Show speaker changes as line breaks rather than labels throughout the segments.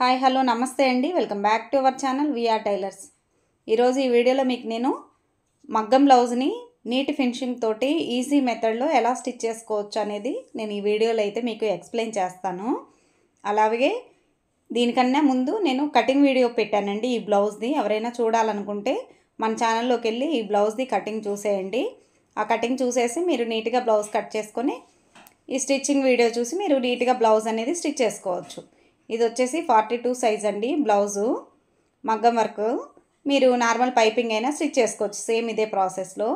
Hi hello నమస్తే అండి welcome back to our channel V R tailors ఈరోజు ఈ వీడియోలో మీకు నేను మగ్గం బ్లౌజ్ని నీట్ ఫినిషింగ్ తోటి ఈజీ మెథడ్లో ఎలా స్టిచ్ చేసుకోవచ్చు అనేది నేను ఈ వీడియోలో అయితే మీకు ఎక్స్ప్లెయిన్ చేస్తాను అలాగే దీనికన్నా ముందు నేను కటింగ్ వీడియో పెట్టానండి ఈ బ్లౌజ్ది ఎవరైనా చూడాలనుకుంటే మన ఛానల్లోకి వెళ్ళి ఈ బ్లౌజ్ది కటింగ్ చూసేయండి ఆ కటింగ్ చూసేసి మీరు నీట్గా బ్లౌజ్ కట్ చేసుకొని ఈ స్టిచ్చింగ్ వీడియో చూసి మీరు నీట్గా బ్లౌజ్ అనేది స్టిచ్ చేసుకోవచ్చు ఇది వచ్చేసి ఫార్టీ టూ సైజ్ అండి బ్లౌజు మగ్గం వర్క్ మీరు నార్మల్ పైపింగ్ అయినా స్టిచ్ చేసుకోవచ్చు సేమ్ ఇదే ప్రాసెస్లో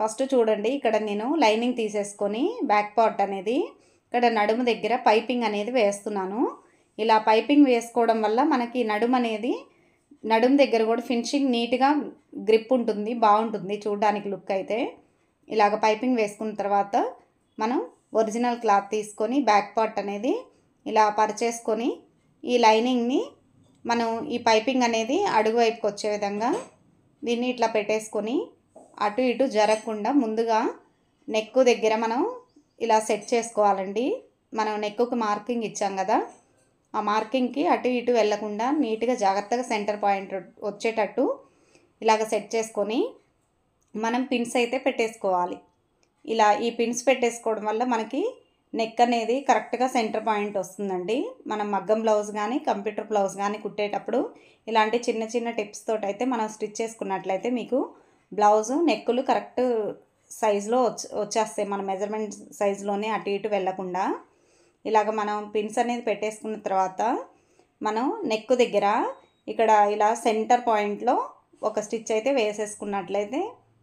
ఫస్ట్ చూడండి ఇక్కడ నేను లైనింగ్ తీసేసుకొని బ్యాక్ పార్ట్ అనేది ఇక్కడ నడుము దగ్గర పైపింగ్ అనేది వేస్తున్నాను ఇలా పైపింగ్ వేసుకోవడం వల్ల మనకి నడుము అనేది నడుము దగ్గర కూడా ఫినిషింగ్ నీట్గా గ్రిప్ ఉంటుంది బాగుంటుంది చూడడానికి లుక్ అయితే ఇలాగ పైపింగ్ వేసుకున్న తర్వాత మనం ఒరిజినల్ క్లాత్ తీసుకొని బ్యాక్ పార్ట్ అనేది ఇలా పరిచేసుకొని ఈ లైనింగ్ని మనం ఈ పైపింగ్ అనేది అడుగు వైపుకి వచ్చే విధంగా దీన్ని ఇట్లా పెట్టేసుకొని అటు ఇటు జరగకుండా ముందుగా నెక్కు దగ్గర మనం ఇలా సెట్ చేసుకోవాలండి మనం నెక్కుకి మార్కింగ్ ఇచ్చాం కదా ఆ మార్కింగ్కి అటు ఇటు వెళ్లకుండా నీట్గా జాగ్రత్తగా సెంటర్ పాయింట్ వచ్చేటట్టు ఇలాగ సెట్ చేసుకొని మనం పిన్స్ అయితే పెట్టేసుకోవాలి ఇలా ఈ పిన్స్ పెట్టేసుకోవడం వల్ల మనకి నెక్ అనేది కరెక్ట్గా సెంటర్ పాయింట్ వస్తుందండి మనం మగ్గం బ్లౌజ్ కానీ కంప్యూటర్ బ్లౌజ్ కానీ కుట్టేటప్పుడు ఇలాంటి చిన్న చిన్న టిప్స్ తోటి అయితే మనం స్టిచ్ చేసుకున్నట్లయితే మీకు బ్లౌజు నెక్కులు కరెక్ట్ సైజులో వచ్చేస్తాయి మన మెజర్మెంట్ సైజులోనే అటు ఇటు వెళ్లకుండా ఇలాగ మనం పిన్స్ అనేది పెట్టేసుకున్న తర్వాత మనం నెక్ దగ్గర ఇక్కడ ఇలా సెంటర్ పాయింట్లో ఒక స్టిచ్ అయితే వేసేసుకున్నట్లయితే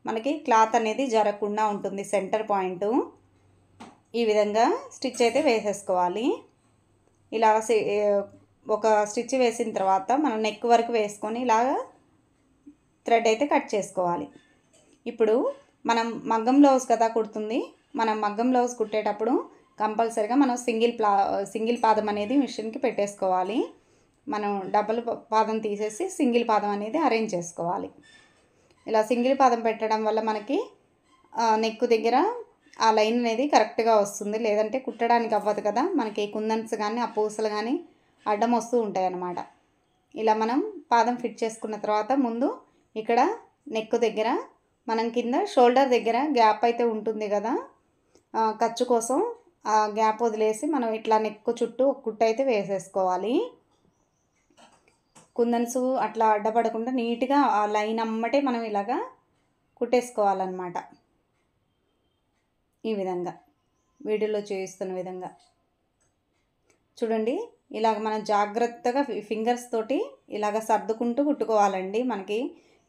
మనకి క్లాత్ అనేది జరగకుండా ఉంటుంది సెంటర్ పాయింట్ ఈ విధంగా స్టిచ్ అయితే వేసేసుకోవాలి ఇలా ఒక స్టిచ్ వేసిన తర్వాత మనం నెక్ వరకు వేసుకొని ఇలాగా థ్రెడ్ అయితే కట్ చేసుకోవాలి ఇప్పుడు మనం మగ్గం బ్లౌజ్ కదా కుడుతుంది మనం మగ్గం బ్లౌజ్ కుట్టేటప్పుడు కంపల్సరిగా మనం సింగిల్ ప్లా సింగిల్ పాదం అనేది మిషన్కి పెట్టేసుకోవాలి మనం డబుల్ పాదం తీసేసి సింగిల్ పాదం అనేది అరేంజ్ చేసుకోవాలి ఇలా సింగిల్ పాదం పెట్టడం వల్ల మనకి నెక్ దగ్గర ఆ లైన్ అనేది కరెక్ట్గా వస్తుంది లేదంటే కుట్టడానికి అవ్వదు కదా మనకి కుందన్స్ కానీ ఆ పూసలు కానీ అడ్డం వస్తూ ఉంటాయి అన్నమాట ఇలా మనం పాదం ఫిట్ చేసుకున్న తర్వాత ముందు ఇక్కడ నెక్ దగ్గర మనం కింద షోల్డర్ దగ్గర గ్యాప్ అయితే ఉంటుంది కదా ఖర్చు కోసం ఆ గ్యాప్ వదిలేసి మనం ఇట్లా నెక్ చుట్టూ ఒక కుట్ట అయితే వేసేసుకోవాలి కుందన్స్ అట్లా అడ్డపడకుండా నీట్గా ఆ లైన్ అమ్మటే మనం ఇలాగా కుట్టేసుకోవాలన్నమాట ఈ విధంగా వీడియోలో చూపిస్తున్న విధంగా చూడండి ఇలాగ మనం జాగ్రత్తగా ఫింగర్స్ తోటి ఇలాగ సర్దుకుంటూ కుట్టుకోవాలండి మనకి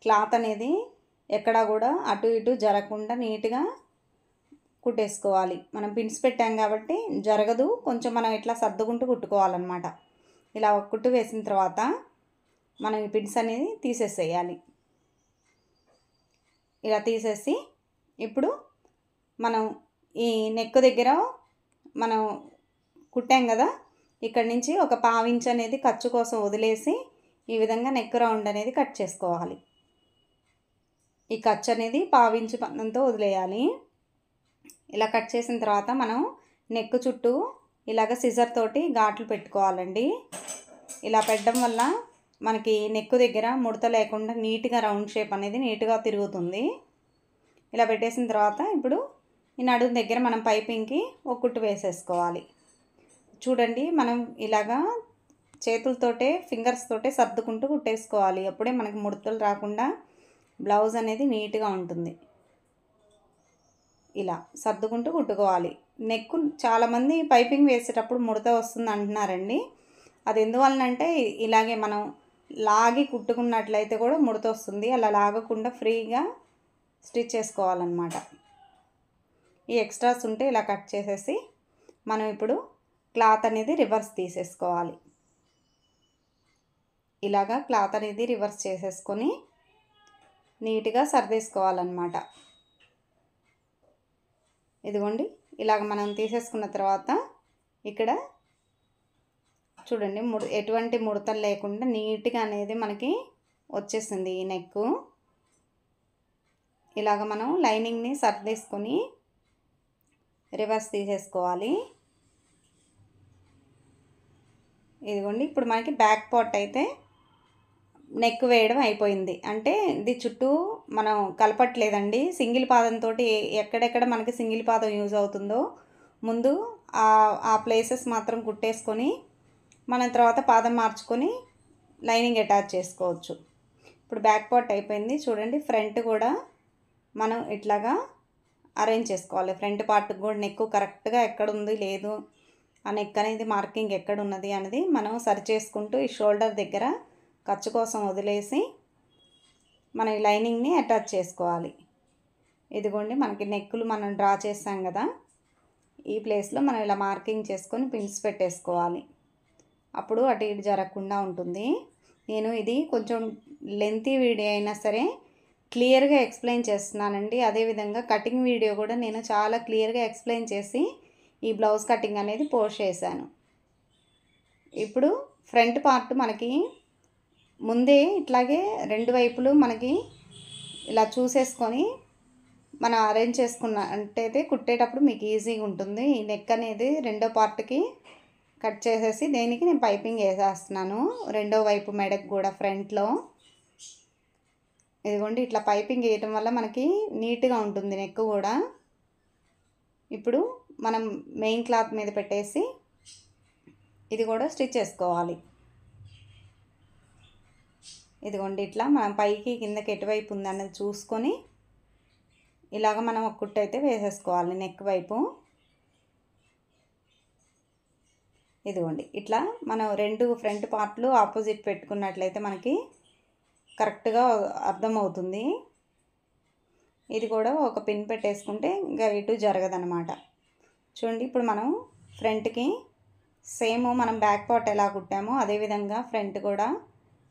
క్లాత్ అనేది ఎక్కడా కూడా అటు ఇటు జరగకుండా నీట్గా కుట్టేసుకోవాలి మనం పిన్స్ పెట్టాం కాబట్టి జరగదు కొంచెం మనం ఇట్లా సర్దుకుంటూ కుట్టుకోవాలన్నమాట ఇలా కుట్టు వేసిన తర్వాత మనం ఈ పిన్స్ అనేది తీసేసేయాలి ఇలా తీసేసి ఇప్పుడు మనం ఈ నెక్ దగ్గర మనం కుట్టాం కదా ఇక్కడ నుంచి ఒక పావించు అనేది ఖర్చు కోసం వదిలేసి ఈ విధంగా నెక్ రౌండ్ అనేది కట్ చేసుకోవాలి ఈ ఖర్చు అనేది పావించు పన్నంతో వదిలేయాలి ఇలా కట్ చేసిన తర్వాత మనం నెక్ చుట్టూ ఇలాగ సిజర్ తోటి ఘాట్లు పెట్టుకోవాలండి ఇలా పెట్టడం వల్ల మనకి నెక్ దగ్గర ముడత లేకుండా నీట్గా రౌండ్ షేప్ అనేది నీట్గా తిరుగుతుంది ఇలా పెట్టేసిన తర్వాత ఇప్పుడు ఈ నడుము దగ్గర మనం పైపింగ్కి ఒక కుట్టు వేసేసుకోవాలి చూడండి మనం ఇలాగా చేతులతోటే ఫింగర్స్ తోటే సర్దుకుంటూ కుట్టేసుకోవాలి అప్పుడే మనకి ముడతలు రాకుండా బ్లౌజ్ అనేది నీట్గా ఉంటుంది ఇలా సర్దుకుంటూ కుట్టుకోవాలి నెక్ చాలామంది పైపింగ్ వేసేటప్పుడు ముడత వస్తుంది అంటున్నారండి అది ఎందువలనంటే ఇలాగే మనం లాగి కుట్టుకున్నట్లయితే కూడా ముడత వస్తుంది అలా లాగకుండా ఫ్రీగా స్టిచ్ చేసుకోవాలన్నమాట ఈ ఎక్స్ట్రాస్ ఉంటే ఇలా కట్ చేసేసి మనం ఇప్పుడు క్లాత్ అనేది రివర్స్ తీసేసుకోవాలి ఇలాగా క్లాత్ అనేది రివర్స్ చేసేసుకొని నీట్గా సర్దేసుకోవాలన్నమాట ఇదిగోండి ఇలాగ మనం తీసేసుకున్న తర్వాత ఇక్కడ చూడండి ముడు ఎటువంటి ముడతలు లేకుండా నీట్గా అనేది మనకి వచ్చేసింది ఈ నెక్ ఇలాగ మనం లైనింగ్ని సర్దేసుకొని రివర్స్ తీసేసుకోవాలి ఇదిగోండి ఇప్పుడు మనకి బ్యాక్ పార్ట్ అయితే నెక్ వేయడం అయిపోయింది అంటే ఇది చుట్టూ మనం కలపట్లేదండి సింగిల్ పాదంతో ఎక్కడెక్కడ మనకి సింగిల్ పాదం యూజ్ అవుతుందో ముందు ఆ ప్లేసెస్ మాత్రం కుట్టేసుకొని మనం తర్వాత పాదం మార్చుకొని లైనింగ్ అటాచ్ చేసుకోవచ్చు ఇప్పుడు బ్యాక్ పార్ట్ అయిపోయింది చూడండి ఫ్రంట్ కూడా మనం ఇట్లాగా అరేంజ్ చేసుకోవాలి ఫ్రంట్ పార్ట్ కూడా నెక్ కరెక్ట్గా ఎక్కడ ఉంది లేదు ఆ నెక్ అనేది మార్కింగ్ ఎక్కడ ఉన్నది అనేది మనం సరి చేసుకుంటూ ఈ షోల్డర్ దగ్గర ఖర్చు కోసం వదిలేసి మన ఈ లైనింగ్ని అటాచ్ చేసుకోవాలి ఇదిగోండి మనకి నెక్కులు మనం డ్రా చేసాం కదా ఈ ప్లేస్లో మనం ఇలా మార్కింగ్ చేసుకొని పిన్స్ పెట్టేసుకోవాలి అప్పుడు అటు ఇటు జరగకుండా ఉంటుంది నేను ఇది కొంచెం లెంతీ వీడియో అయినా సరే క్లియర్గా ఎక్స్ప్లెయిన్ చేస్తున్నానండి అదేవిధంగా కటింగ్ వీడియో కూడా నేను చాలా క్లియర్గా ఎక్స్ప్లెయిన్ చేసి ఈ బ్లౌజ్ కటింగ్ అనేది పోస్ట్ చేశాను ఇప్పుడు ఫ్రంట్ పార్ట్ మనకి ముందే ఇట్లాగే రెండు వైపులు మనకి ఇలా చూసేసుకొని మనం అరేంజ్ చేసుకున్న అంటే కుట్టేటప్పుడు మీకు ఈజీగా ఉంటుంది ఈ నెక్ అనేది రెండో పార్ట్కి కట్ చేసేసి దేనికి నేను పైపింగ్ వేసేస్తున్నాను రెండో వైపు మెడకు కూడా ఫ్రంట్లో ఇదిగోండి ఇట్లా పైపింగ్ వేయటం వల్ల మనకి నీట్గా ఉంటుంది నెక్ కూడా ఇప్పుడు మనం మెయిన్ క్లాత్ మీద పెట్టేసి ఇది కూడా స్టిచ్ చేసుకోవాలి ఇదిగోండి ఇట్లా మనం పైకి కిందకి ఎటువైపు ఉందన్నది చూసుకొని ఇలాగ మనం ఒక కుట్టు అయితే వేసేసుకోవాలి నెక్ వైపు ఇదిగోండి ఇట్లా మనం రెండు ఫ్రంట్ పార్ట్లు ఆపోజిట్ పెట్టుకున్నట్లయితే మనకి కరెక్ట్గా అర్థమవుతుంది ఇది కూడా ఒక పిన్ పెట్టేసుకుంటే ఇంకా ఇటు జరగదనమాట చూడండి ఇప్పుడు మనం ఫ్రంట్కి సేమ్ మనం బ్యాక్ పార్ట్ ఎలా కుట్టామో అదేవిధంగా ఫ్రంట్ కూడా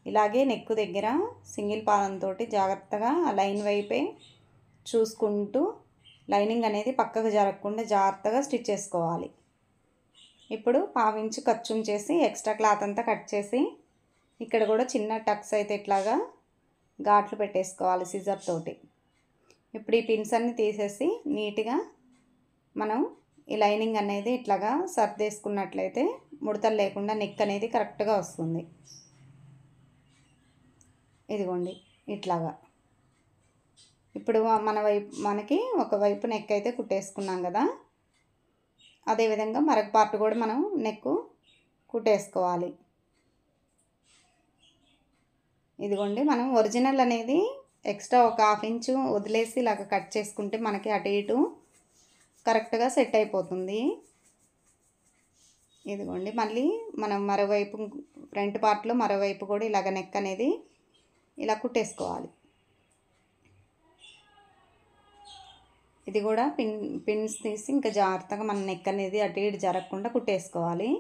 ఇలాగే నెక్కు దగ్గర సింగిల్ పాదంతో జాగ్రత్తగా లైన్ వైపే చూసుకుంటూ లైనింగ్ అనేది పక్కకు జరగకుండా జాగ్రత్తగా స్టిచ్ చేసుకోవాలి ఇప్పుడు పావించి ఖర్చు చేసి ఎక్స్ట్రా క్లాత్ అంతా కట్ చేసి ఇక్కడ కూడా చిన్న టక్స్ అయితే ఇట్లాగా ఘాట్లు పెట్టేసుకోవాలి సిజర్ తోటి ఇప్పుడు ఈ పిన్స్ అన్ని తీసేసి నీట్గా మనం ఈ లైనింగ్ అనేది ఇట్లాగా సర్దేసుకున్నట్లయితే ముడతలు లేకుండా నెక్ అనేది కరెక్ట్గా వస్తుంది ఇదిగోండి ఇట్లాగా ఇప్పుడు మన వైపు మనకి ఒకవైపు నెక్ అయితే కుట్టేసుకున్నాం కదా అదేవిధంగా మరొక పార్ట్ కూడా మనం నెక్ కుట్టేసుకోవాలి ఇదిగోండి మనం ఒరిజినల్ అనేది ఎక్స్ట్రా ఒక హాఫ్ ఇంచు వదిలేసి ఇలాగ కట్ చేసుకుంటే మనకి అటు ఇటు కరెక్ట్గా సెట్ అయిపోతుంది ఇదిగోండి మళ్ళీ మనం మరోవైపు ఫ్రంట్ పార్ట్లో మరోవైపు కూడా ఇలాగ నెక్ అనేది ఇలా కుట్టేసుకోవాలి ఇది కూడా పిన్ పిన్స్ తీసి ఇంకా జాగ్రత్తగా మన నెక్ అనేది అటు ఇటు జరగకుండా కుట్టేసుకోవాలి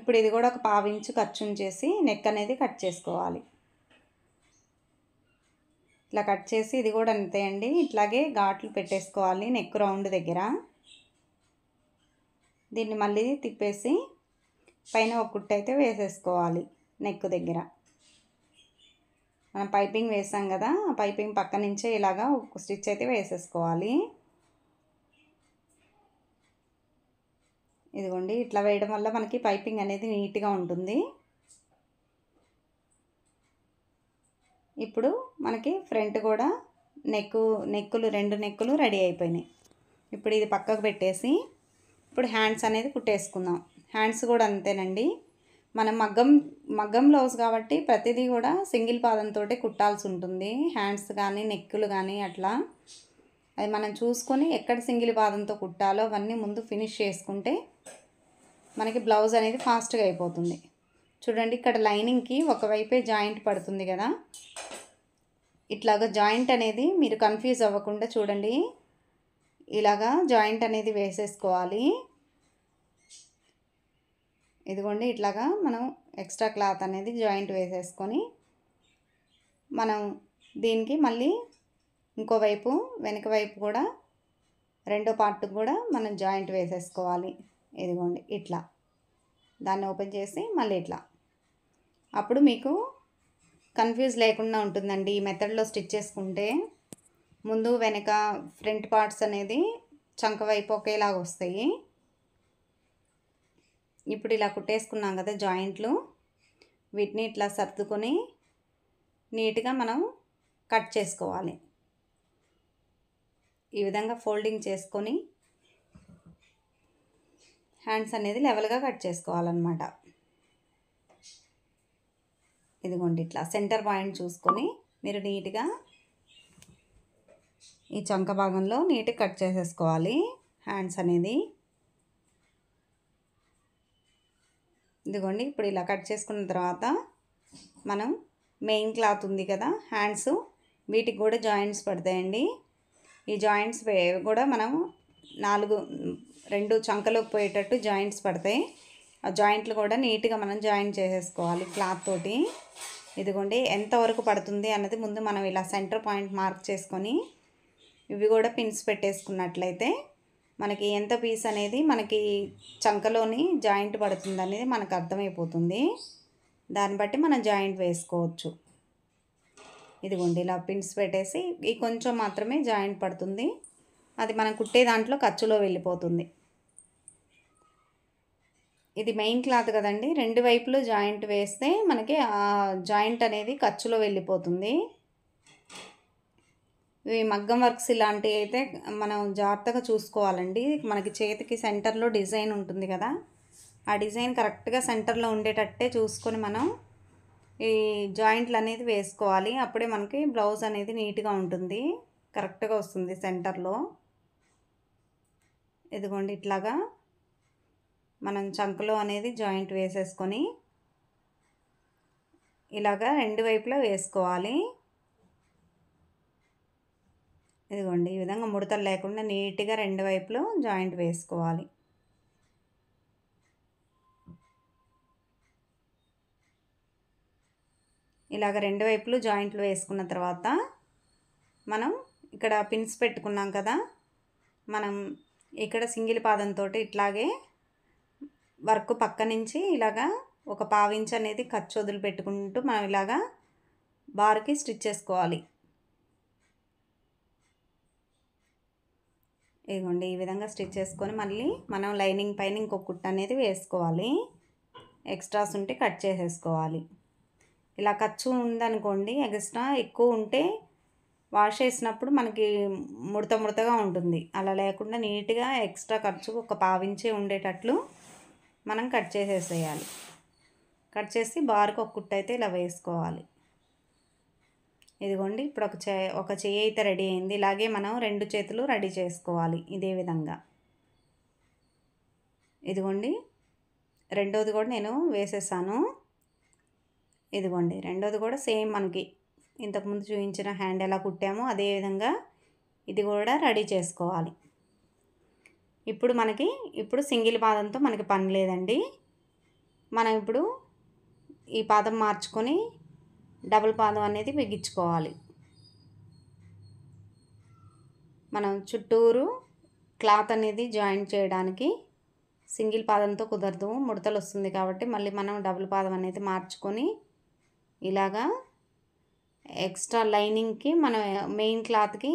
ఇప్పుడు ఇది కూడా ఒక పావించు ఖర్చుని చేసి నెక్ అనేది కట్ చేసుకోవాలి ఇట్లా కట్ చేసి ఇది కూడా అంతే అండి ఇట్లాగే ఘాట్లు పెట్టేసుకోవాలి నెక్ రౌండ్ దగ్గర దీన్ని మళ్ళీ తిప్పేసి పైన ఒక కుట్టు అయితే వేసేసుకోవాలి నెక్ దగ్గర మనం పైపింగ్ వేసాం కదా ఆ పైపింగ్ పక్క నుంచే ఇలాగా ఒక స్టిచ్ అయితే వేసేసుకోవాలి ఇదిగోండి ఇట్లా వేయడం వల్ల మనకి పైపింగ్ అనేది నీట్గా ఉంటుంది ఇప్పుడు మనకి ఫ్రంట్ కూడా నెక్కు నెక్కులు రెండు నెక్కులు రెడీ అయిపోయినాయి ఇప్పుడు ఇది పక్కకు పెట్టేసి ఇప్పుడు హ్యాండ్స్ అనేది కుట్టేసుకుందాం హ్యాండ్స్ కూడా అంతేనండి మనం మగ్గం మగ్గం బ్లౌజ్ కాబట్టి ప్రతిదీ కూడా సింగిల్ పాదంతో కుట్టాల్సి ఉంటుంది హ్యాండ్స్ కానీ నెక్కులు కానీ అట్లా అది మనం చూసుకొని ఎక్కడ సింగిల్ పాదంతో కుట్టాలో అవన్నీ ముందు ఫినిష్ చేసుకుంటే మనకి బ్లౌజ్ అనేది ఫాస్ట్గా అయిపోతుంది చూడండి ఇక్కడ లైనింగ్కి ఒకవైపే జాయింట్ పడుతుంది కదా ఇట్లాగా జాయింట్ అనేది మీరు కన్ఫ్యూజ్ అవ్వకుండా చూడండి ఇలాగా జాయింట్ అనేది వేసేసుకోవాలి ఇదిగోండి ఇట్లాగా మనం ఎక్స్ట్రా క్లాత్ అనేది జాయింట్ వేసేసుకొని మనం దీనికి మళ్ళీ ఇంకోవైపు వెనుక వైపు కూడా రెండో పార్ట్ కూడా మనం జాయింట్ వేసేసుకోవాలి ఇదిగోండి ఇట్లా దాన్ని ఓపెన్ చేసి మళ్ళీ ఇట్లా అప్పుడు మీకు కన్ఫ్యూజ్ లేకుండా ఉంటుందండి ఈ మెథడ్లో స్టిచ్ చేసుకుంటే ముందు వెనక ఫ్రంట్ పార్ట్స్ అనేది చంక వైపు ఒకేలాగా వస్తాయి ఇప్పుడు ఇలా కుట్టేసుకున్నాం కదా జాయింట్లు వీటిని ఇట్లా సర్దుకొని నీట్గా మనం కట్ చేసుకోవాలి ఈ విధంగా ఫోల్డింగ్ చేసుకొని హ్యాండ్స్ అనేది లెవెల్గా కట్ చేసుకోవాలన్నమాట ఇదిగోండి ఇట్లా సెంటర్ పాయింట్ చూసుకొని మీరు నీట్గా ఈ చంక భాగంలో నీట్గా కట్ చేసేసుకోవాలి హ్యాండ్స్ అనేది ఇదిగోండి ఇప్పుడు ఇలా కట్ చేసుకున్న తర్వాత మనం మెయిన్ క్లాత్ ఉంది కదా హ్యాండ్స్ వీటికి కూడా జాయింట్స్ పడతాయండి ఈ జాయింట్స్ కూడా మనం నాలుగు రెండు చంకలోకి పోయేటట్టు జాయింట్స్ పడతాయి ఆ జాయింట్లు కూడా నీట్గా మనం జాయిన్ చేసేసుకోవాలి క్లాత్ తోటి ఇదిగోండి ఎంతవరకు పడుతుంది అన్నది ముందు మనం ఇలా సెంటర్ పాయింట్ మార్క్ చేసుకొని ఇవి కూడా పిన్స్ పెట్టేసుకున్నట్లయితే మనకి ఎంత పీస్ అనేది మనకి చంకలోని జాయింట్ పడుతుంది అనేది మనకు అర్థమైపోతుంది దాన్ని బట్టి మనం జాయింట్ వేసుకోవచ్చు ఇదిగోండి ఇలా పిన్స్ పెట్టేసి ఈ కొంచెం మాత్రమే జాయింట్ పడుతుంది అది మనం కుట్టే దాంట్లో ఖర్చులో వెళ్ళిపోతుంది ఇది మెయిన్ క్లాత్ కదండి రెండు వైపులు జాయింట్ వేస్తే మనకి ఆ జాయింట్ అనేది ఖర్చులో వెళ్ళిపోతుంది ఇవి మగ్గం వర్క్స్ ఇలాంటివి అయితే మనం జాగ్రత్తగా చూసుకోవాలండి మనకి చేతికి సెంటర్లో డిజైన్ ఉంటుంది కదా ఆ డిజైన్ కరెక్ట్గా సెంటర్లో ఉండేటట్టే చూసుకొని మనం ఈ జాయింట్లు అనేది వేసుకోవాలి అప్పుడే మనకి బ్లౌజ్ అనేది నీట్గా ఉంటుంది కరెక్ట్గా వస్తుంది సెంటర్లో ఇదిగోండి ఇట్లాగా మనం చంకలో అనేది జాయింట్ వేసేసుకొని ఇలాగా రెండు వైపులా వేసుకోవాలి ఇదిగోండి ఈ విధంగా ముడతలు లేకుండా నీట్గా రెండు వైపులు జాయింట్ వేసుకోవాలి ఇలాగ రెండు వైపులు జాయింట్లు వేసుకున్న తర్వాత మనం ఇక్కడ పిన్స్ పెట్టుకున్నాం కదా మనం ఇక్కడ సింగిల్ పాదంతో ఇట్లాగే వర్క్ పక్క నుంచి ఇలాగా ఒక పావించ్ అనేది ఖర్చు వదిలి పెట్టుకుంటూ మనం ఇలాగా బార్కి స్టిచ్ చేసుకోవాలి ఇదిగోండి ఈ విధంగా స్టిచ్ చేసుకొని మళ్ళీ మనం లైనింగ్ పైన ఇంకొక కుట్ట అనేది వేసుకోవాలి ఎక్స్ట్రాస్ ఉంటే కట్ చేసేసుకోవాలి ఇలా ఖర్చు ఉందనుకోండి ఎక్స్ట్రా ఎక్కువ ఉంటే వాష్ చేసినప్పుడు మనకి ముడత ముడతగా ఉంటుంది అలా లేకుండా నీట్గా ఎక్స్ట్రా ఖర్చు ఒక పావించే ఉండేటట్లు మనం కట్ చేసేసేయాలి కట్ చేసి బార్కు ఒక కుట్టు అయితే ఇలా వేసుకోవాలి ఇదిగోండి ఇప్పుడు ఒక చే ఒక చేయి అయితే రెడీ అయింది ఇలాగే మనం రెండు చేతులు రెడీ చేసుకోవాలి ఇదే విధంగా ఇదిగోండి రెండోది కూడా నేను వేసేసాను ఇదిగోండి రెండోది కూడా సేమ్ మనకి ఇంతకుముందు చూపించిన హ్యాండ్ ఎలా కుట్టామో అదేవిధంగా ఇది కూడా రెడీ చేసుకోవాలి ఇప్పుడు మనకి ఇప్పుడు సింగిల్ పాదంతో మనకి పని లేదండి మనం ఇప్పుడు ఈ పాదం మార్చుకొని డబుల్ పాదం అనేది బిగించుకోవాలి మనం చుట్టూరు క్లాత్ అనేది జాయింట్ చేయడానికి సింగిల్ పాదంతో కుదరదు ముడతలు వస్తుంది కాబట్టి మళ్ళీ మనం డబుల్ పాదం అనేది మార్చుకొని ఇలాగా ఎక్స్ట్రా లైనింగ్కి మనం మెయిన్ క్లాత్కి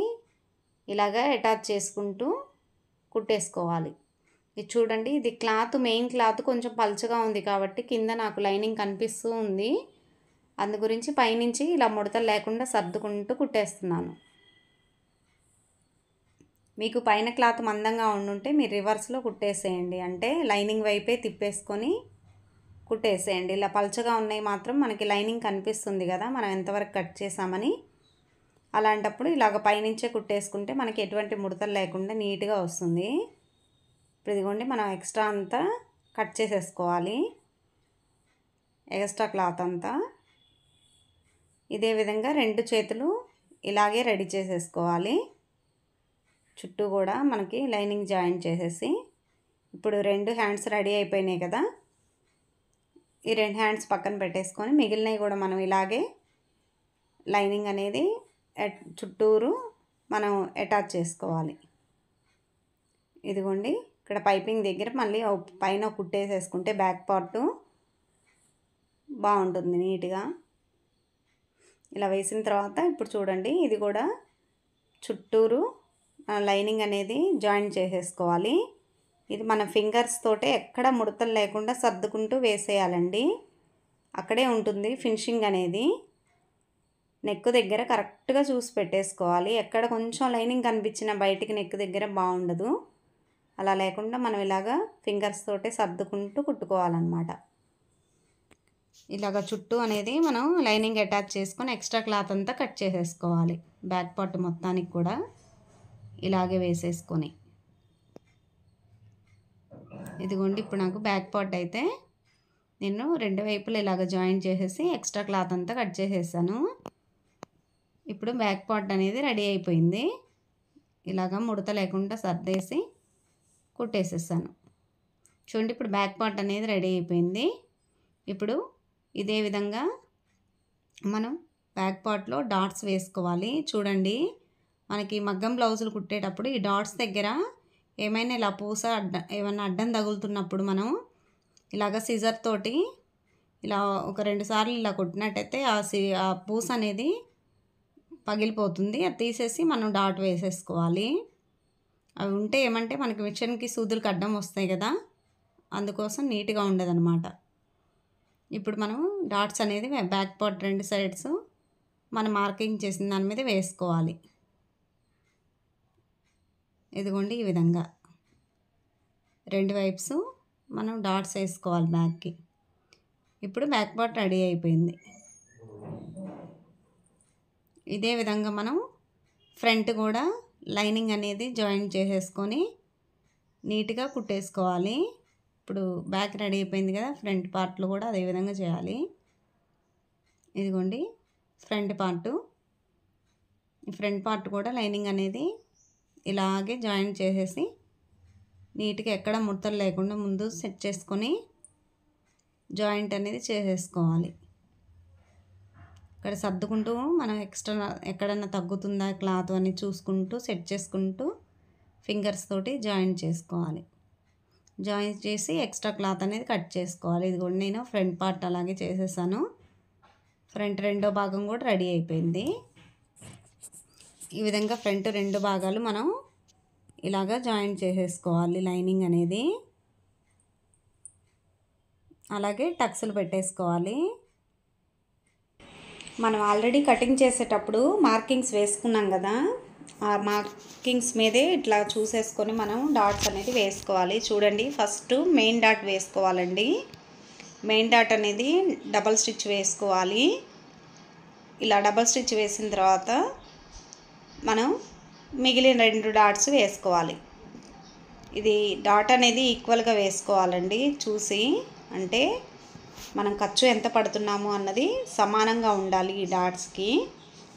ఇలాగా అటాచ్ చేసుకుంటూ కుట్టేసుకోవాలి ఇది చూడండి ఇది క్లాత్ మెయిన్ క్లాత్ కొంచెం పలుచగా ఉంది కాబట్టి కింద నాకు లైనింగ్ కనిపిస్తూ ఉంది అందు గురించి పైనుంచి ఇలా ముడతలు లేకుండా సర్దుకుంటూ కుట్టేస్తున్నాను మీకు పైన క్లాత్ మందంగా ఉండుంటే మీరు రివర్స్లో కుట్టేసేయండి అంటే లైనింగ్ వైపే తిప్పేసుకొని కుట్టేసేయండి ఇలా పలుచగా ఉన్నాయి మాత్రం మనకి లైనింగ్ కనిపిస్తుంది కదా మనం ఎంతవరకు కట్ చేసామని అలాంటప్పుడు ఇలాగ పైనుంచే కుట్టేసుకుంటే మనకి ఎటువంటి ముడతలు లేకుండా నీట్గా వస్తుంది ఇప్పుడు ఇదిగోండి మనం ఎక్స్ట్రా అంతా కట్ చేసేసుకోవాలి ఎక్స్ట్రా క్లాత్ అంతా ఇదే విధంగా రెండు చేతులు ఇలాగే రెడీ చేసేసుకోవాలి చుట్టూ కూడా మనకి లైనింగ్ జాయిన్ చేసేసి ఇప్పుడు రెండు హ్యాండ్స్ రెడీ అయిపోయినాయి కదా ఈ రెండు హ్యాండ్స్ పక్కన పెట్టేసుకొని మిగిలినవి కూడా మనం ఇలాగే లైనింగ్ అనేది చుట్టూరు మనం అటాచ్ చేసుకోవాలి ఇదిగోండి ఇక్కడ పైపింగ్ దగ్గర మళ్ళీ పైన కుట్టేసేసుకుంటే బ్యాక్ పార్ట్ బాగుంటుంది నీట్గా ఇలా వేసిన తర్వాత ఇప్పుడు చూడండి ఇది కూడా చుట్టూరు లైనింగ్ అనేది జాయిన్ చేసేసుకోవాలి ఇది మన ఫింగర్స్ తోటే ఎక్కడ ముడతలు లేకుండా సర్దుకుంటూ వేసేయాలండి అక్కడే ఉంటుంది ఫినిషింగ్ అనేది నెక్ దగ్గర కరెక్ట్గా చూసి పెట్టేసుకోవాలి ఎక్కడ కొంచెం లైనింగ్ కనిపించినా బయటికి నెక్ దగ్గర బాగుండదు అలా లేకుండా మనం ఇలాగా ఫింగర్స్ తోటే సర్దుకుంటూ కుట్టుకోవాలన్నమాట ఇలాగ చుట్టూ అనేది మనం లైనింగ్ అటాచ్ చేసుకొని ఎక్స్ట్రా క్లాత్ అంతా కట్ చేసేసుకోవాలి బ్యాక్ పార్ట్ మొత్తానికి కూడా ఇలాగే వేసేసుకొని ఇదిగోండి ఇప్పుడు నాకు బ్యాక్ పార్ట్ అయితే నేను రెండు వైపులు ఇలాగ జాయిన్ చేసేసి ఎక్స్ట్రా క్లాత్ అంతా కట్ చేసేసాను ఇప్పుడు బ్యాక్ పార్ట్ అనేది రెడీ అయిపోయింది ఇలాగ ముడత లేకుండా సర్దేసి కుట్టేసేసాను చూడండి ఇప్పుడు బ్యాక్ పార్ట్ అనేది రెడీ అయిపోయింది ఇప్పుడు ఇదే విధంగా మనం బ్యాక్ పార్ట్లో డాట్స్ వేసుకోవాలి చూడండి మనకి మగ్గం బ్లౌజులు కుట్టేటప్పుడు ఈ డాట్స్ దగ్గర ఏమైనా ఇలా పూస అడ్డ ఏమైనా అడ్డం తగులుతున్నప్పుడు మనం ఇలాగ సిజర్ తోటి ఇలా ఒక రెండు సార్లు ఇలా కుట్టినట్టయితే ఆ సి ఆ పూస అనేది పగిలిపోతుంది అది తీసేసి మనం డాట్ వేసేసుకోవాలి అవి ఉంటే ఏమంటే మనకి మిషన్కి సూదులు కడ్డం వస్తాయి కదా అందుకోసం నీట్గా ఉండదన్నమాట ఇప్పుడు మనం డాట్స్ అనేది బ్యాక్ పార్ట్ రెండు సైడ్స్ మనం మార్కింగ్ చేసిన దాని మీద వేసుకోవాలి ఇదిగోండి ఈ విధంగా రెండు వైప్స్ మనం డాట్స్ వేసుకోవాలి బ్యాక్కి ఇప్పుడు బ్యాక్ పార్ట్ రెడీ అయిపోయింది ఇదే విధంగా మనం ఫ్రంట్ కూడా లైనింగ్ అనేది జాయింట్ చేసేసుకొని నీట్గా కుట్టేసుకోవాలి ఇప్పుడు బ్యాక్ రెడీ అయిపోయింది కదా ఫ్రంట్ పార్ట్లు కూడా అదే విధంగా చేయాలి ఇదిగోండి ఫ్రంట్ పార్టు ఫ్రంట్ పార్ట్ కూడా లైనింగ్ అనేది ఇలాగే జాయింట్ చేసేసి నీట్గా ఎక్కడ ముడతలు లేకుండా ముందు సెట్ చేసుకొని జాయింట్ అనేది చేసేసుకోవాలి ఇక్కడ సర్దుకుంటూ మనం ఎక్స్ట్రా ఎక్కడన్నా తగ్గుతుందా క్లాత్ అని చూసుకుంటూ సెట్ చేసుకుంటూ ఫింగర్స్ తోటి జాయింట్ చేసుకోవాలి జాయింట్ చేసి ఎక్స్ట్రా క్లాత్ అనేది కట్ చేసుకోవాలి ఇది కూడా నేను ఫ్రంట్ పార్ట్ అలాగే చేసేసాను ఫ్రంట్ రెండో భాగం కూడా రెడీ అయిపోయింది ఈ విధంగా ఫ్రంట్ రెండు భాగాలు మనం ఇలాగా జాయింట్ చేసేసుకోవాలి లైనింగ్ అనేది అలాగే టక్స్లు పెట్టేసుకోవాలి మనం ఆల్రెడీ కటింగ్ చేసేటప్పుడు మార్కింగ్స్ వేసుకున్నాం కదా ఆ మార్కింగ్స్ మీదే ఇట్లా చూసేసుకొని మనం డాట్స్ అనేది వేసుకోవాలి చూడండి ఫస్ట్ మెయిన్ డాట్ వేసుకోవాలండి మెయిన్ డాట్ అనేది డబల్ స్టిచ్ వేసుకోవాలి ఇలా డబల్ స్టిచ్ వేసిన తర్వాత మనం మిగిలిన రెండు డాట్స్ వేసుకోవాలి ఇది డాట్ అనేది ఈక్వల్గా వేసుకోవాలండి చూసి అంటే మనం ఖర్చు ఎంత పడుతున్నాము అన్నది సమానంగా ఉండాలి ఈ డాట్స్కి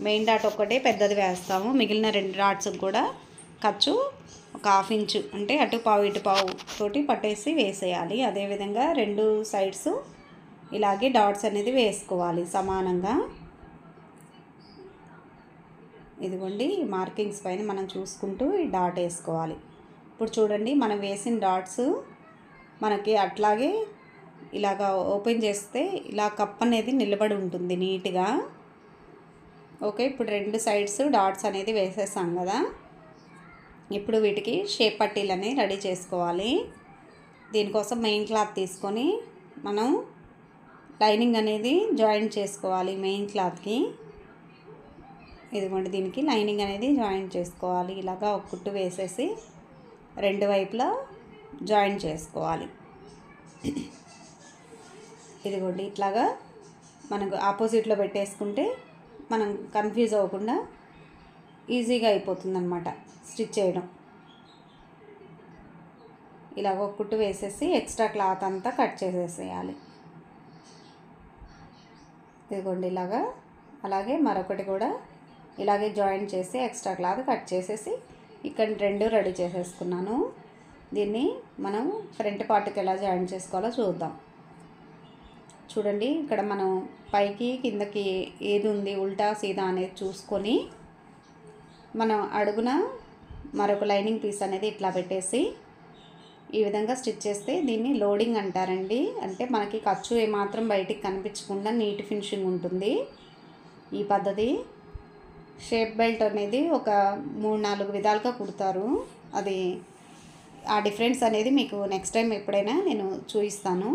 మెయిన్ డాట్ ఒక్కటే పెద్దది వేస్తాము మిగిలిన రెండు డాట్స్కి కూడా ఖర్చు ఒక హాఫ్ ఇంచు అంటే అటు పావు ఇటు పావు తోటి పట్టేసి వేసేయాలి అదేవిధంగా రెండు సైడ్స్ ఇలాగే డాట్స్ అనేది వేసుకోవాలి సమానంగా ఇదిగోండి మార్కింగ్స్ పైన మనం చూసుకుంటూ ఈ డాట్ వేసుకోవాలి ఇప్పుడు చూడండి మనం వేసిన డాట్స్ మనకి అట్లాగే ఇలాగా ఓపెన్ చేస్తే ఇలా కప్ అనేది నిలబడి ఉంటుంది నీట్గా ఓకే ఇప్పుడు రెండు సైడ్స్ డాట్స్ అనేది వేసేసాం కదా ఇప్పుడు వీటికి షేప్ పట్టీలని రెడీ చేసుకోవాలి దీనికోసం మెయిన్ క్లాత్ తీసుకొని మనం లైనింగ్ అనేది జాయింట్ చేసుకోవాలి మెయిన్ క్లాత్కి ఇదిగోండి దీనికి లైనింగ్ అనేది జాయింట్ చేసుకోవాలి ఇలాగా ఒక కుట్టు వేసేసి రెండు వైపులా జాయింట్ చేసుకోవాలి ఇదిగోండి ఇట్లాగా మనకు ఆపోజిట్లో పెట్టేసుకుంటే మనం కన్ఫ్యూజ్ అవ్వకుండా ఈజీగా అయిపోతుందన్నమాట స్టిచ్ చేయడం ఇలాగ ఒక కుట్టు వేసేసి ఎక్స్ట్రా క్లాత్ అంతా కట్ చేసేసేయాలి ఇదిగోండి ఇలాగా అలాగే మరొకటి కూడా ఇలాగే జాయిన్ చేసి ఎక్స్ట్రా క్లాత్ కట్ చేసేసి ఇక్కడ రెండు రెడీ చేసేసుకున్నాను దీన్ని మనం ఫ్రంట్ పార్ట్కి ఎలా జాయిన్ చేసుకోవాలో చూద్దాం చూడండి ఇక్కడ మనం పైకి కిందకి ఏది ఉంది ఉల్టా సీదా అనేది చూసుకొని మనం అడుగున మరొక లైనింగ్ పీస్ అనేది ఇట్లా పెట్టేసి ఈ విధంగా స్టిచ్ చేస్తే దీన్ని లోడింగ్ అంటారండి అంటే మనకి ఖర్చు ఏమాత్రం బయటికి కనిపించకుండా నీట్ ఫినిషింగ్ ఉంటుంది ఈ పద్ధతి షేప్ బెల్ట్ అనేది ఒక మూడు నాలుగు విధాలుగా కుడతారు అది ఆ డిఫరెన్స్ అనేది మీకు నెక్స్ట్ టైం ఎప్పుడైనా నేను చూపిస్తాను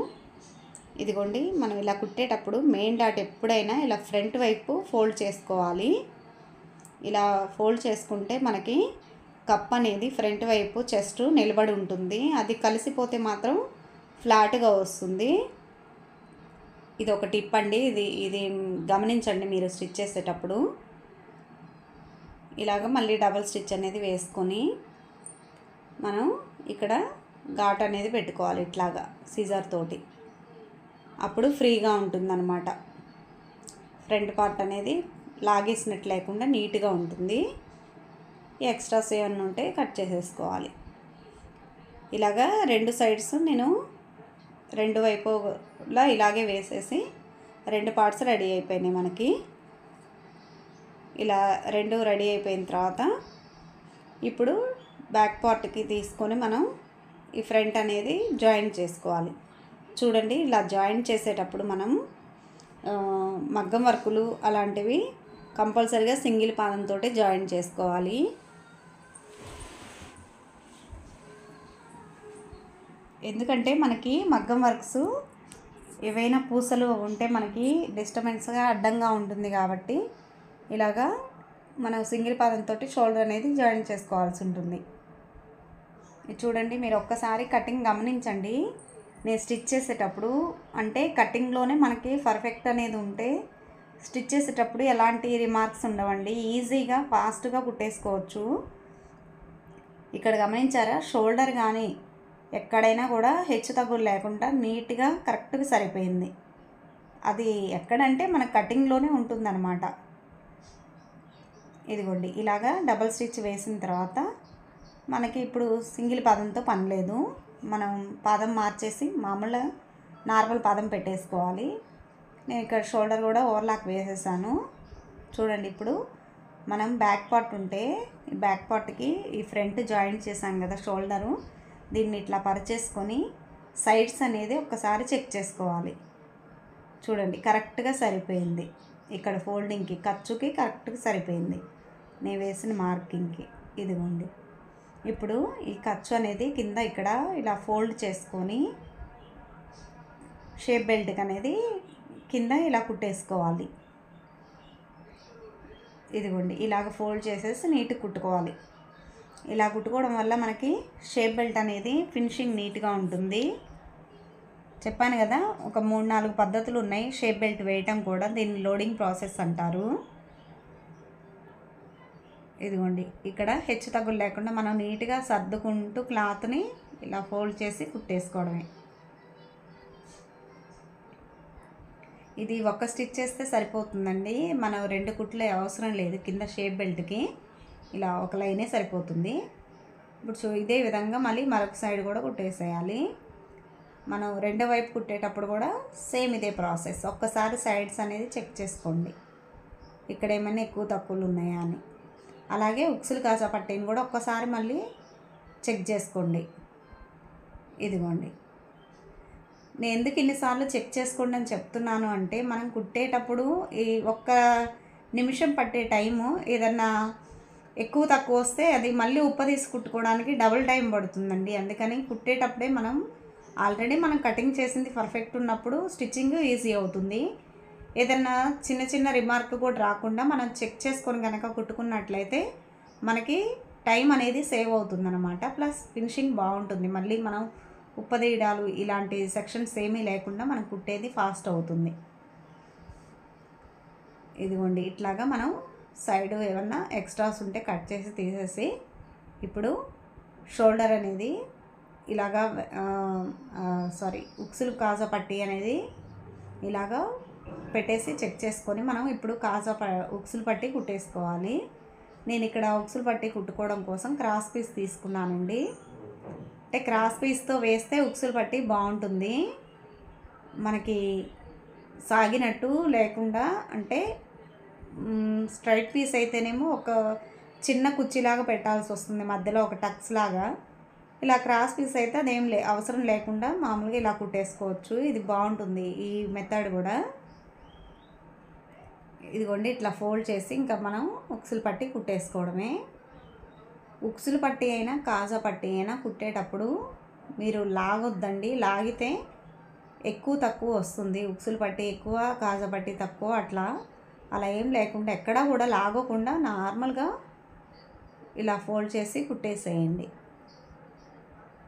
ఇదిగోండి మనం ఇలా కుట్టేటప్పుడు మెయిన్ డాట్ ఎప్పుడైనా ఇలా ఫ్రంట్ వైపు ఫోల్డ్ చేసుకోవాలి ఇలా ఫోల్డ్ చేసుకుంటే మనకి కప్ అనేది ఫ్రంట్ వైపు చెస్ట్ నిలబడి ఉంటుంది అది కలిసిపోతే మాత్రం ఫ్లాట్గా వస్తుంది ఇది ఒక టిప్ అండి ఇది ఇది గమనించండి మీరు స్టిచ్ చేసేటప్పుడు ఇలాగ మళ్ళీ డబల్ స్టిచ్ అనేది వేసుకొని మనం ఇక్కడ ఘాట్ అనేది పెట్టుకోవాలి ఇట్లాగా సీజర్ తోటి అప్పుడు ఫ్రీగా ఉంటుందన్నమాట ఫ్రంట్ పార్ట్ అనేది లాగేసినట్టు లేకుండా నీట్గా ఉంటుంది ఎక్స్ట్రా ఏమన్నా ఉంటే కట్ చేసేసుకోవాలి ఇలాగా రెండు సైడ్స్ నేను రెండు వైపులా ఇలాగే వేసేసి రెండు పార్ట్స్ రెడీ అయిపోయినాయి మనకి ఇలా రెండు రెడీ అయిపోయిన తర్వాత ఇప్పుడు బ్యాక్ పార్ట్కి తీసుకొని మనం ఈ ఫ్రంట్ అనేది జాయిన్ చేసుకోవాలి చూడండి ఇలా జాయిన్ చేసేటప్పుడు మనం మగ్గం వర్కులు అలాంటివి కంపల్సరిగా సింగిల్ పాదంతో జాయిన్ చేసుకోవాలి ఎందుకంటే మనకి మగ్గం వర్క్స్ ఏవైనా పూసలు ఉంటే మనకి డిస్టర్బెన్స్గా అడ్డంగా ఉంటుంది కాబట్టి ఇలాగా మనం సింగిల్ పాదంతో షోల్డర్ అనేది జాయిన్ చేసుకోవాల్సి ఉంటుంది చూడండి మీరు ఒక్కసారి కటింగ్ గమనించండి నేను స్టిచ్ చేసేటప్పుడు అంటే కటింగ్లోనే మనకి పర్ఫెక్ట్ అనేది ఉంటే స్టిచ్ చేసేటప్పుడు ఎలాంటి రిమార్క్స్ ఉండవండి ఈజీగా ఫాస్ట్గా కుట్టేసుకోవచ్చు ఇక్కడ గమనించారా షోల్డర్ కానీ ఎక్కడైనా కూడా హెచ్చు తగ్గులు లేకుండా నీట్గా కరెక్ట్గా సరిపోయింది అది ఎక్కడంటే మన కటింగ్లోనే ఉంటుందన్నమాట ఇదిగోండి ఇలాగా డబల్ స్టిచ్ వేసిన తర్వాత మనకి ఇప్పుడు సింగిల్ పదంతో పని లేదు మనం పాదం మార్చేసి మామూలుగా నార్మల్ పాదం పెట్టేసుకోవాలి నేను ఇక్కడ షోల్డర్ కూడా ఓవర్లాక్ వేసేసాను చూడండి ఇప్పుడు మనం బ్యాక్ పార్ట్ ఉంటే బ్యాక్ పార్ట్కి ఈ ఫ్రంట్ జాయింట్ చేసాం కదా షోల్డరు దీన్ని ఇట్లా పరిచేసుకొని సైడ్స్ అనేది ఒక్కసారి చెక్ చేసుకోవాలి చూడండి కరెక్ట్గా సరిపోయింది ఇక్కడ ఫోల్డింగ్కి ఖర్చుకి కరెక్ట్గా సరిపోయింది నేను వేసిన మార్కింగ్కి ఇదిగోండి ఇప్పుడు ఈ ఖర్చు అనేది కింద ఇక్కడ ఇలా ఫోల్డ్ చేసుకొని షేప్ బెల్ట్ అనేది కింద ఇలా కుట్టేసుకోవాలి ఇదిగోండి ఇలాగ ఫోల్డ్ చేసేసి నీట్గా కుట్టుకోవాలి ఇలా కుట్టుకోవడం వల్ల మనకి షేప్ బెల్ట్ అనేది ఫినిషింగ్ నీట్గా ఉంటుంది చెప్పాను కదా ఒక మూడు నాలుగు పద్ధతులు ఉన్నాయి షేప్ బెల్ట్ వేయటం కూడా దీన్ని లోడింగ్ ప్రాసెస్ అంటారు ఇదిగోండి ఇక్కడ హెచ్చు తగ్గులు లేకుండా మనం నీట్గా సర్దుకుంటూ క్లాత్ని ఇలా ఫోల్డ్ చేసి కుట్టేసుకోవడమే ఇది ఒక స్టిచ్ చేస్తే సరిపోతుందండి మనం రెండు కుట్లు అవసరం లేదు కింద షేప్ బెల్ట్కి ఇలా ఒక లైనే సరిపోతుంది ఇప్పుడు సో ఇదే విధంగా మళ్ళీ మరొక సైడ్ కూడా కుట్టేసేయాలి మనం రెండో వైపు కుట్టేటప్పుడు కూడా సేమ్ ఇదే ప్రాసెస్ ఒక్కసారి సైడ్స్ అనేది చెక్ చేసుకోండి ఇక్కడ ఏమైనా ఎక్కువ తక్కువలు ఉన్నాయా అని అలాగే ఉక్సులు కాసా పట్టీని కూడా ఒక్కసారి మళ్ళీ చెక్ చేసుకోండి ఇదిగోండి నేను ఎందుకు ఇన్నిసార్లు చెక్ చేసుకోండి అని చెప్తున్నాను అంటే మనం కుట్టేటప్పుడు ఈ ఒక్క నిమిషం పట్టే టైము ఏదన్నా ఎక్కువ తక్కువ వస్తే అది మళ్ళీ ఉప్ప తీసి కుట్టుకోవడానికి డబుల్ టైం పడుతుందండి అందుకని కుట్టేటప్పుడే మనం ఆల్రెడీ మనం కటింగ్ చేసింది పర్ఫెక్ట్ ఉన్నప్పుడు స్టిచ్చింగ్ ఈజీ అవుతుంది ఏదన్నా చిన్న చిన్న రిమార్క్ కూడా రాకుండా మనం చెక్ చేసుకొని కనుక కుట్టుకున్నట్లయితే మనకి టైం అనేది సేవ్ అవుతుందన్నమాట ప్లస్ ఫినిషింగ్ బాగుంటుంది మళ్ళీ మనం ఉప్పదీయడాలు ఇలాంటి సెక్షన్స్ ఏమీ లేకుండా మనం కుట్టేది ఫాస్ట్ అవుతుంది ఇదిగోండి ఇట్లాగా మనం సైడ్ ఏమన్నా ఎక్స్ట్రాస్ ఉంటే కట్ చేసి తీసేసి ఇప్పుడు షోల్డర్ అనేది ఇలాగా సారీ ఉక్సులు కాజా పట్టి అనేది ఇలాగా పెట్టేసి చెక్ చేసుకొని మనం ఇప్పుడు కాజా ఉక్సులు పట్టి కుట్టేసుకోవాలి నేను ఇక్కడ ఉక్సులు పట్టి కుట్టుకోవడం కోసం క్రాస్ పీస్ తీసుకున్నానండి అంటే క్రాస్ పీస్తో వేస్తే ఉక్సులు పట్టి బాగుంటుంది మనకి సాగినట్టు లేకుండా అంటే స్ట్రైట్ పీస్ అయితేనేమో ఒక చిన్న కుర్చీలాగా పెట్టాల్సి వస్తుంది మధ్యలో ఒక టక్స్ లాగా ఇలా క్రాస్ పీస్ అయితే అదేం లే అవసరం లేకుండా మామూలుగా ఇలా కుట్టేసుకోవచ్చు ఇది బాగుంటుంది ఈ మెథడ్ కూడా ఇదిగోండి ఇట్లా ఫోల్డ్ చేసి ఇంకా మనం ఉక్సులు పట్టి కుట్టేసుకోవడమే ఉక్సులు పట్టి అయినా కాజా పట్టి అయినా కుట్టేటప్పుడు మీరు లాగొద్దండి లాగితే ఎక్కువ తక్కువ వస్తుంది ఉక్సులు పట్టి ఎక్కువ కాజా పట్టి తక్కువ అట్లా అలా ఏం లేకుండా ఎక్కడా కూడా లాగకుండా నార్మల్గా ఇలా ఫోల్డ్ చేసి కుట్టేసేయండి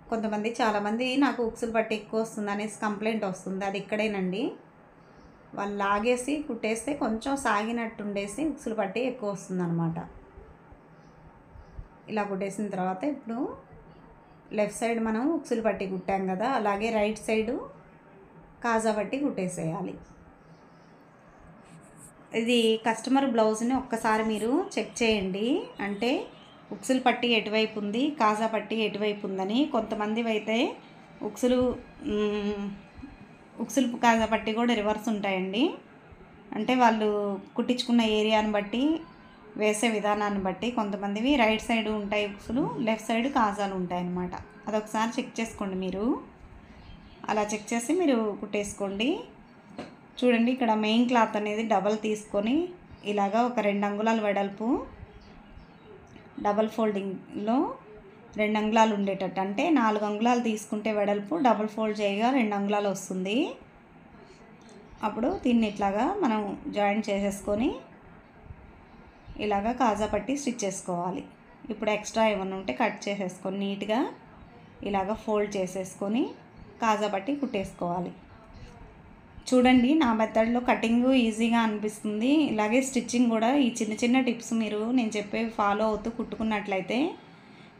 కొంతమంది చాలామంది నాకు ఉక్సులు పట్టి ఎక్కువ వస్తుంది అనేసి కంప్లైంట్ వస్తుంది అది ఇక్కడేనండి వాళ్ళు లాగేసి కుట్టేస్తే కొంచెం సాగినట్టు ఉండేసి ఉక్సులు పట్టి ఎక్కువ వస్తుందన్నమాట ఇలా కుట్టేసిన తర్వాత ఇప్పుడు లెఫ్ట్ సైడ్ మనం ఉక్సులు పట్టి కుట్టాం కదా అలాగే రైట్ సైడు కాజా పట్టి కుట్టేసేయాలి ఇది కస్టమర్ బ్లౌజ్ని ఒక్కసారి మీరు చెక్ చేయండి అంటే ఉక్సులు పట్టి ఎటువైపు ఉంది కాజా పట్టి ఎటువైపు ఉందని కొంతమంది అయితే ఉక్సులు ఉక్సులు బట్టి కూడా రివర్స్ ఉంటాయండి అంటే వాళ్ళు కుట్టించుకున్న ఏరియాని బట్టి వేసే విధానాన్ని బట్టి కొంతమందివి రైట్ సైడ్ ఉంటాయి ఉక్సులు లెఫ్ట్ సైడ్ కాజాలు ఉంటాయి అన్నమాట అదొకసారి చెక్ చేసుకోండి మీరు అలా చెక్ చేసి మీరు కుట్టేసుకోండి చూడండి ఇక్కడ మెయిన్ క్లాత్ అనేది డబల్ తీసుకొని ఇలాగా ఒక రెండు అంగుళాల వెడల్పు డబల్ ఫోల్డింగ్లో రెండు అంగుళాలు ఉండేటట్టు అంటే నాలుగు అంగుళాలు తీసుకుంటే వెడల్పు డబుల్ ఫోల్డ్ చేయగా రెండు అంగుళాలు వస్తుంది అప్పుడు దీన్ని ఇట్లాగా మనం జాయింట్ చేసేసుకొని ఇలాగా కాజా పట్టి స్టిచ్ చేసుకోవాలి ఇప్పుడు ఎక్స్ట్రా ఏమైనా ఉంటే కట్ చేసేసుకొని నీట్గా ఇలాగ ఫోల్డ్ చేసేసుకొని కాజా పట్టి కుట్టేసుకోవాలి చూడండి నా మెథడ్లో కటింగ్ ఈజీగా అనిపిస్తుంది ఇలాగే స్టిచ్చింగ్ కూడా ఈ చిన్న చిన్న టిప్స్ మీరు నేను చెప్పేవి ఫాలో అవుతూ కుట్టుకున్నట్లయితే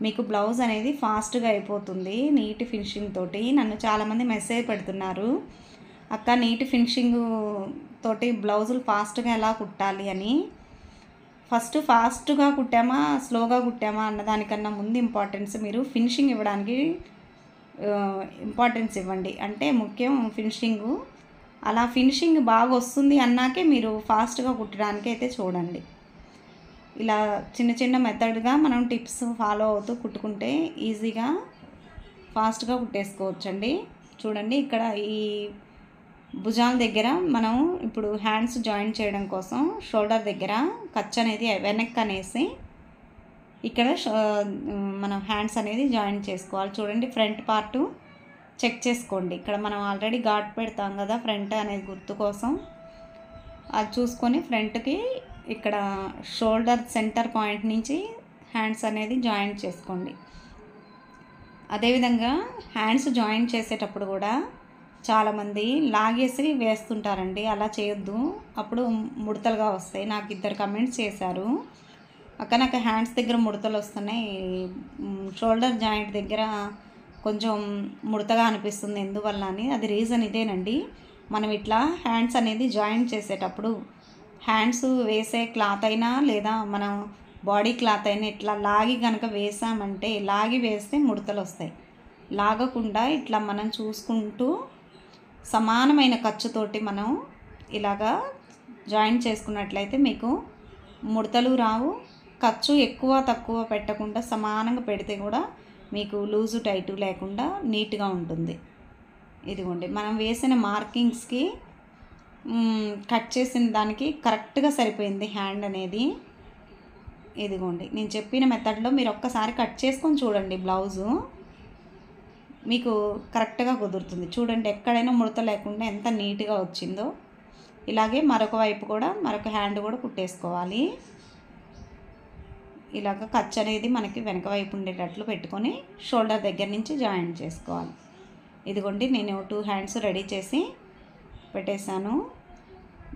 మీకు బ్లౌజ్ అనేది ఫాస్ట్గా అయిపోతుంది నీట్ ఫినిషింగ్ తోటి నన్ను చాలామంది మెసేజ్ పెడుతున్నారు అక్క నీట్ ఫినిషింగ్ తోటి బ్లౌజులు ఫాస్ట్గా ఎలా కుట్టాలి అని ఫస్ట్ ఫాస్ట్గా కుట్టామా స్లోగా కుట్టామా అన్న దానికన్నా ముందు ఇంపార్టెన్స్ మీరు ఫినిషింగ్ ఇవ్వడానికి ఇంపార్టెన్స్ ఇవ్వండి అంటే ముఖ్యం ఫినిషింగ్ అలా ఫినిషింగ్ బాగా వస్తుంది అన్నాకే మీరు ఫాస్ట్గా కుట్టడానికి అయితే చూడండి ఇలా చిన్న చిన్న మెథడ్గా మనం టిప్స్ ఫాలో అవుతూ కుట్టుకుంటే ఈజీగా ఫాస్ట్గా కుట్టేసుకోవచ్చండి చూడండి ఇక్కడ ఈ భుజాల దగ్గర మనం ఇప్పుడు హ్యాండ్స్ జాయిన్ చేయడం కోసం షోల్డర్ దగ్గర కచ్ అనేది వెనక్కి అనేసి ఇక్కడ మనం హ్యాండ్స్ అనేది జాయిన్ చేసుకోవాలి చూడండి ఫ్రంట్ పార్టు చెక్ చేసుకోండి ఇక్కడ మనం ఆల్రెడీ ఘాట్ పెడతాం కదా ఫ్రంట్ అనేది గుర్తు కోసం అది చూసుకొని ఫ్రంట్కి ఇక్కడ షోల్డర్ సెంటర్ పాయింట్ నుంచి హ్యాండ్స్ అనేది జాయింట్ చేసుకోండి అదేవిధంగా హ్యాండ్స్ జాయింట్ చేసేటప్పుడు కూడా చాలామంది లాగేసి వేస్తుంటారండి అలా చేయొద్దు అప్పుడు ముడతలుగా వస్తాయి నాకు ఇద్దరు కమెంట్స్ చేశారు అక్క నాకు హ్యాండ్స్ దగ్గర ముడతలు వస్తున్నాయి షోల్డర్ జాయింట్ దగ్గర కొంచెం ముడతగా అనిపిస్తుంది ఎందువల్ల అని అది రీజన్ ఇదేనండి మనం ఇట్లా హ్యాండ్స్ అనేది జాయింట్ చేసేటప్పుడు హ్యాండ్స్ వేసే క్లాత్ అయినా లేదా మనం బాడీ క్లాత్ అయినా ఇట్లా లాగి కనుక వేసామంటే లాగి వేస్తే ముడతలు వస్తాయి లాగకుండా ఇట్లా మనం చూసుకుంటూ సమానమైన ఖర్చుతోటి మనం ఇలాగా జాయిన్ చేసుకున్నట్లయితే మీకు ముడతలు రావు ఖర్చు ఎక్కువ తక్కువ పెట్టకుండా సమానంగా పెడితే కూడా మీకు లూజు టైటు లేకుండా నీట్గా ఉంటుంది ఇదిగోండి మనం వేసిన మార్కింగ్స్కి కట్ చేసిన దానికి కరెక్ట్గా సరిపోయింది హ్యాండ్ అనేది ఇదిగోండి నేను చెప్పిన మెథడ్లో మీరు ఒక్కసారి కట్ చేసుకొని చూడండి బ్లౌజు మీకు కరెక్ట్గా కుదురుతుంది చూడండి ఎక్కడైనా ముడత లేకుండా ఎంత నీట్గా వచ్చిందో ఇలాగే మరొక వైపు కూడా మరొక హ్యాండ్ కూడా కుట్టేసుకోవాలి ఇలాగ ఖర్చు అనేది మనకి వెనక వైపు ఉండేటట్లు పెట్టుకొని షోల్డర్ దగ్గర నుంచి జాయిన్ చేసుకోవాలి ఇదిగోండి నేను టూ హ్యాండ్స్ రెడీ చేసి పెట్టేశాను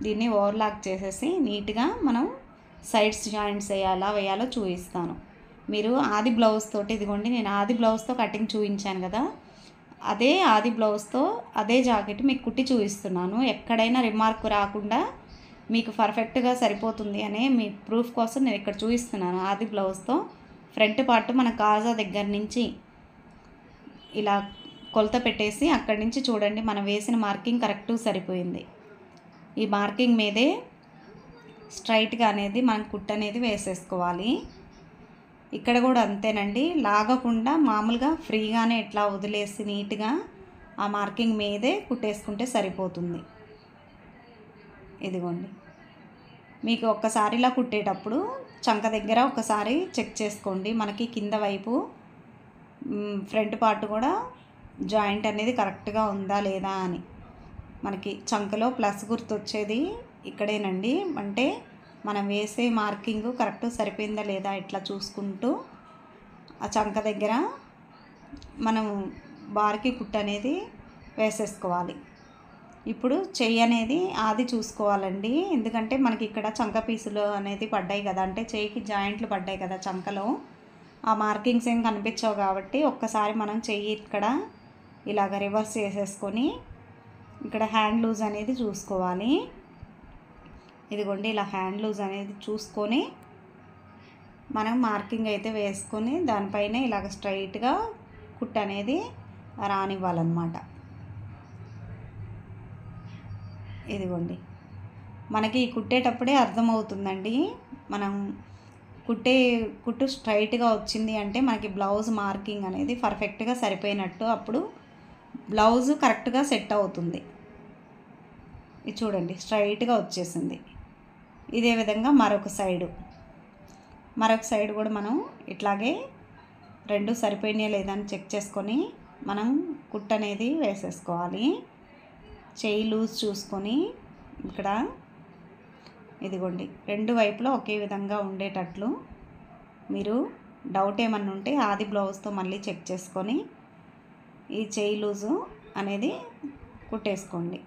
దీన్ని ఓవర్లాక్ చేసేసి నీట్గా మనం సైడ్స్ జాయింట్స్ వేయాలా వేయాలో చూపిస్తాను మీరు ఆది బ్లౌజ్ తోటి ఇదిగోండి నేను ఆది బ్లౌజ్తో కటింగ్ చూపించాను కదా అదే ఆది బ్లౌజ్తో అదే జాకెట్ మీకు కుట్టి చూపిస్తున్నాను ఎక్కడైనా రిమార్క్ రాకుండా మీకు పర్ఫెక్ట్గా సరిపోతుంది అనే మీ ప్రూఫ్ కోసం నేను ఇక్కడ చూపిస్తున్నాను ఆది బ్లౌజ్తో ఫ్రంట్ పార్ట్ మన కాజా దగ్గర నుంచి ఇలా కొలత పెట్టేసి అక్కడి నుంచి చూడండి మనం వేసిన మార్కింగ్ కరెక్ట్ సరిపోయింది ఈ మార్కింగ్ మీదే స్ట్రైట్గా అనేది మనం కుట్ అనేది వేసేసుకోవాలి ఇక్కడ కూడా అంతేనండి లాగకుండా మామూలుగా ఫ్రీగానే ఇట్లా వదిలేసి నీట్గా ఆ మార్కింగ్ మీదే కుట్టేసుకుంటే సరిపోతుంది ఇదిగోండి మీకు ఒక్కసారిలా కుట్టేటప్పుడు చంక దగ్గర ఒకసారి చెక్ చేసుకోండి మనకి కింద వైపు ఫ్రంట్ పార్ట్ కూడా జాయింట్ అనేది కరెక్ట్గా ఉందా లేదా అని మనకి చంకలో ప్లస్ గుర్తు వచ్చేది ఇక్కడేనండి అంటే మనం వేసే మార్కింగ్ కరెక్ట్ సరిపోయిందా లేదా ఇట్లా చూసుకుంటూ ఆ చంక దగ్గర మనం బార్కి కుట్టు అనేది వేసేసుకోవాలి ఇప్పుడు చెయ్యి అనేది ఆది చూసుకోవాలండి ఎందుకంటే మనకి ఇక్కడ చంక పీసులు అనేది పడ్డాయి కదా అంటే చెయ్యికి జాయింట్లు పడ్డాయి కదా చంకలో ఆ మార్కింగ్స్ ఏం కనిపించవు కాబట్టి ఒక్కసారి మనం చెయ్యి ఇక్కడ ఇలాగ రివర్స్ చేసేసుకొని ఇక్కడ హ్యాండ్ లూజ్ అనేది చూసుకోవాలి ఇదిగోండి ఇలా హ్యాండ్ లూజ్ అనేది చూసుకొని మనం మార్కింగ్ అయితే వేసుకొని దానిపైన ఇలాగ స్ట్రైట్గా కుట్ అనేది రానివ్వాలన్నమాట ఇదిగోండి మనకి కుట్టేటప్పుడే అర్థమవుతుందండి మనం కుట్టే కుట్టు స్ట్రైట్గా వచ్చింది అంటే మనకి బ్లౌజ్ మార్కింగ్ అనేది పర్ఫెక్ట్గా సరిపోయినట్టు అప్పుడు బ్లౌజ్ కరెక్ట్గా సెట్ అవుతుంది ఇది చూడండి స్ట్రైట్గా వచ్చేసింది ఇదే విధంగా మరొక సైడు మరొక సైడ్ కూడా మనం ఇట్లాగే రెండు లేదా లేదని చెక్ చేసుకొని మనం కుట్ అనేది వేసేసుకోవాలి చేయి లూజ్ చూసుకొని ఇక్కడ ఇదిగోండి రెండు వైపులో ఒకే విధంగా ఉండేటట్లు మీరు డౌట్ ఏమన్నా ఉంటే ఆది బ్లౌజ్తో మళ్ళీ చెక్ చేసుకొని ఈ చేయి లూజు అనేది కుట్టేసుకోండి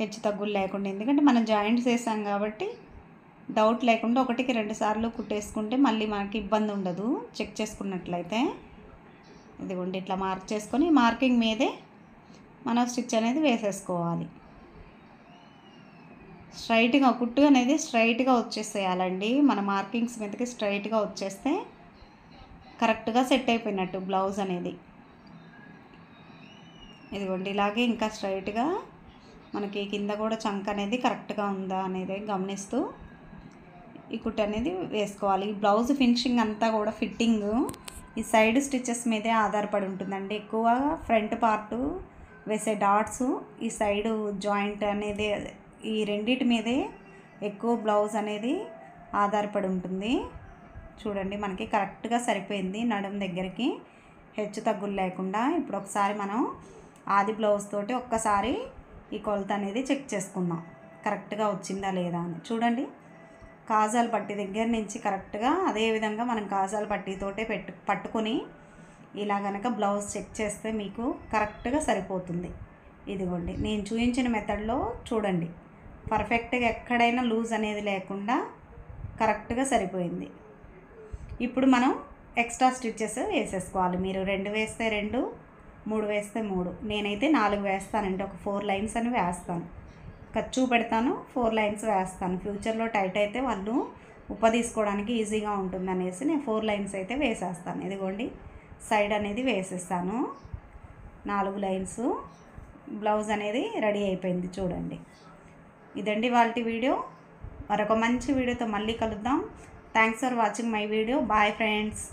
హెచ్చు తగ్గులు లేకుండా ఎందుకంటే మనం జాయింట్స్ వేసాం కాబట్టి డౌట్ లేకుండా ఒకటికి రెండు సార్లు కుట్టేసుకుంటే మళ్ళీ మనకి ఇబ్బంది ఉండదు చెక్ చేసుకున్నట్లయితే ఇదిగోండి ఇట్లా మార్క్ చేసుకొని మార్కింగ్ మీదే మన స్టిచ్ అనేది వేసేసుకోవాలి స్ట్రైట్గా కుట్టు అనేది స్ట్రైట్గా వచ్చేసేయాలండి మన మార్కింగ్స్ మీదకి స్ట్రైట్గా వచ్చేస్తే కరెక్ట్గా సెట్ అయిపోయినట్టు బ్లౌజ్ అనేది ఇదిగోండి ఇలాగే ఇంకా స్ట్రైట్గా మనకి కింద కూడా చంక్ అనేది కరెక్ట్గా ఉందా అనేది గమనిస్తూ ఈ కుట్ అనేది వేసుకోవాలి ఈ బ్లౌజ్ ఫినిషింగ్ అంతా కూడా ఫిట్టింగ్ ఈ సైడ్ స్టిచెస్ మీదే ఆధారపడి ఉంటుందండి ఎక్కువ ఫ్రంట్ పార్టు వేసే డాట్స్ ఈ సైడ్ జాయింట్ అనేది ఈ రెండిటి మీదే ఎక్కువ బ్లౌజ్ అనేది ఆధారపడి ఉంటుంది చూడండి మనకి కరెక్ట్గా సరిపోయింది నడుం దగ్గరికి హెచ్చు తగ్గులు లేకుండా ఇప్పుడు ఒకసారి మనం ఆది బ్లౌజ్ తోటి ఒక్కసారి ఈ కొలత అనేది చెక్ చేసుకుందాం కరెక్ట్గా వచ్చిందా లేదా అని చూడండి కాజాల పట్టి దగ్గర నుంచి కరెక్ట్గా అదేవిధంగా మనం కాజాల పట్టితోటే పెట్టు పట్టుకొని ఇలా కనుక బ్లౌజ్ చెక్ చేస్తే మీకు కరెక్ట్గా సరిపోతుంది ఇదిగోండి నేను చూపించిన మెథడ్లో చూడండి పర్ఫెక్ట్గా ఎక్కడైనా లూజ్ అనేది లేకుండా కరెక్ట్గా సరిపోయింది ఇప్పుడు మనం ఎక్స్ట్రా స్టిచ్చెస్ వేసేసుకోవాలి మీరు రెండు వేస్తే రెండు మూడు వేస్తే మూడు నేనైతే నాలుగు వేస్తానండి ఒక ఫోర్ లైన్స్ అని వేస్తాను ఖర్చు పెడతాను ఫోర్ లైన్స్ వేస్తాను ఫ్యూచర్లో టైట్ అయితే వాళ్ళు ఉప్ప తీసుకోవడానికి ఈజీగా ఉంటుంది అనేసి నేను ఫోర్ లైన్స్ అయితే వేసేస్తాను ఇదిగోండి సైడ్ అనేది వేసేస్తాను నాలుగు లైన్స్ బ్లౌజ్ అనేది రెడీ అయిపోయింది చూడండి ఇదండి వాళ్ళ వీడియో మరొక మంచి వీడియోతో మళ్ళీ కలుద్దాం Thanks for watching my video. Bye friends.